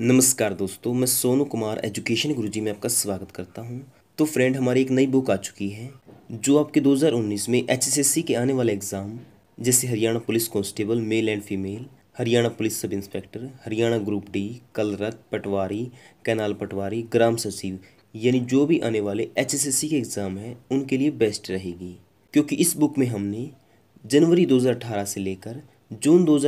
नमस्कार दोस्तों मैं सोनू कुमार एजुकेशन गुरुजी में आपका स्वागत करता हूं तो फ्रेंड हमारी एक नई बुक आ चुकी है जो आपके 2019 में एचएसएससी के आने वाले एग्ज़ाम जैसे Haryana police constable male and female Haryana police sub inspector Haryana group D कलरत पटवारी कैनाल पटवारी ग्राम सचिव यानी जो भी आने वाले एच के एग्ज़ाम हैं उनके लिए बेस्ट रहेगी क्योंकि इस बुक में हमने जनवरी दो से लेकर जून दो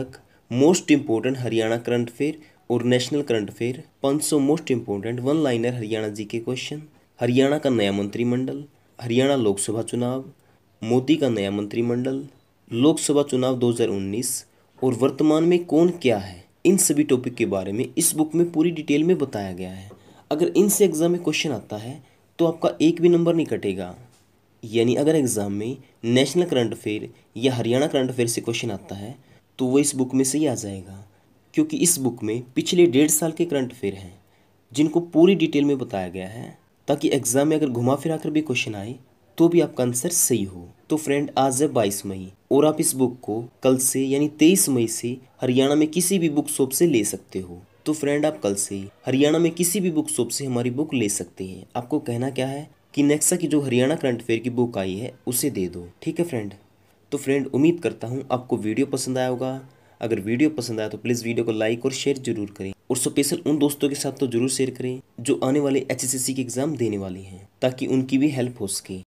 तक most important Haryana current affair और national current affair 500 most important one liner Haryana जी के क्वेश्चन हरियाणा का नया मंत्रिमंडल हरियाणा लोकसभा चुनाव मोदी का नया मंत्रिमंडल लोकसभा चुनाव 2019 और वर्तमान में कौन क्या है इन सभी टॉपिक के बारे में इस बुक में पूरी डिटेल में बताया गया है अगर इनसे एग्ज़ाम में क्वेश्चन आता है तो आपका एक भी नंबर नहीं कटेगा यानी अगर एग्ज़ाम में नेशनल करंट अफेयर या हरियाणा करंट अफेयर से क्वेश्चन आता है तो वो इस बुक में से ही आ जाएगा क्योंकि इस बुक में पिछले डेढ़ साल के करंट अफेयर हैं जिनको पूरी डिटेल में बताया गया है ताकि एग्ज़ाम में अगर घुमा फिरा कर भी क्वेश्चन आए तो भी आपका आंसर सही हो तो फ्रेंड आज है बाईस मई और आप इस बुक को कल से यानी तेईस मई से हरियाणा में किसी भी बुक शॉप से ले सकते हो तो फ्रेंड आप कल से हरियाणा में किसी भी बुक शॉप से हमारी बुक ले सकते हैं आपको कहना क्या है कि नेक्सा की जो हरियाणा करंट अफेयर की बुक आई है उसे दे दो ठीक है फ्रेंड तो फ्रेंड उम्मीद करता हूँ आपको वीडियो पसंद आया होगा अगर वीडियो पसंद आया तो प्लीज़ वीडियो को लाइक और शेयर जरूर करें और स्पेशल उन दोस्तों के साथ तो जरूर शेयर करें जो आने वाले एच के एग्ज़ाम देने वाले हैं ताकि उनकी भी हेल्प हो सके